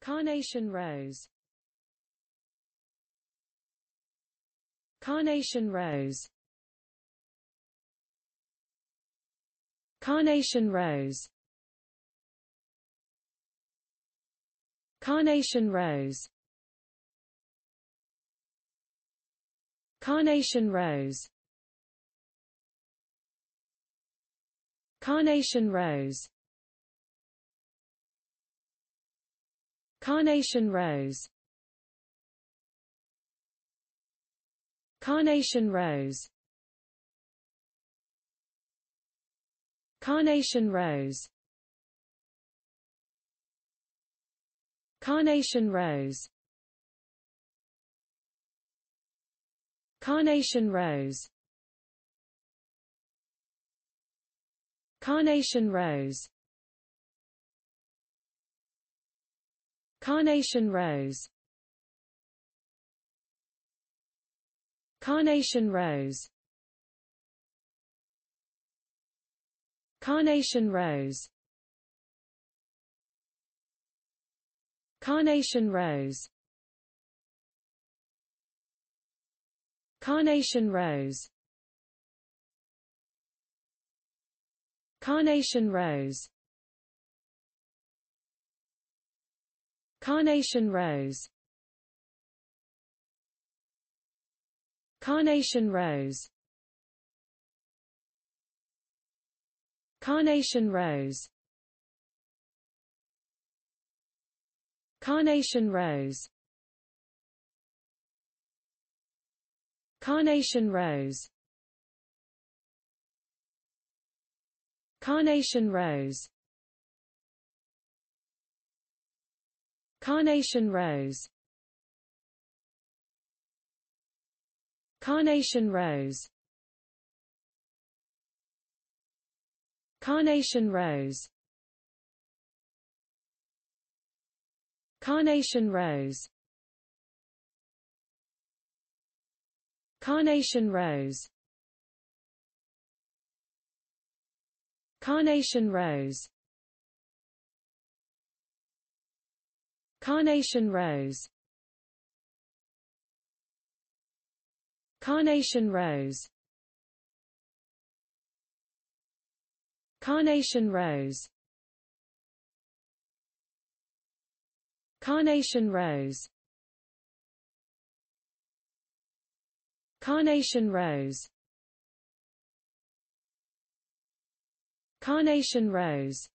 Carnation rose Carnation rose Carnation rose Carnation rose Carnation rose Carnation rose Carnation rose Carnation rose Carnation rose Carnation rose Carnation rose Carnation rose Carnation rose Carnation rose Carnation rose Carnation rose Carnation rose Carnation rose Carnation rose Carnation rose Carnation rose Carnation rose Carnation rose Carnation rose Carnation rose Carnation rose Carnation rose Carnation rose Carnation rose Carnation rose Carnation rose Carnation rose Carnation rose Carnation rose Carnation rose Carnation rose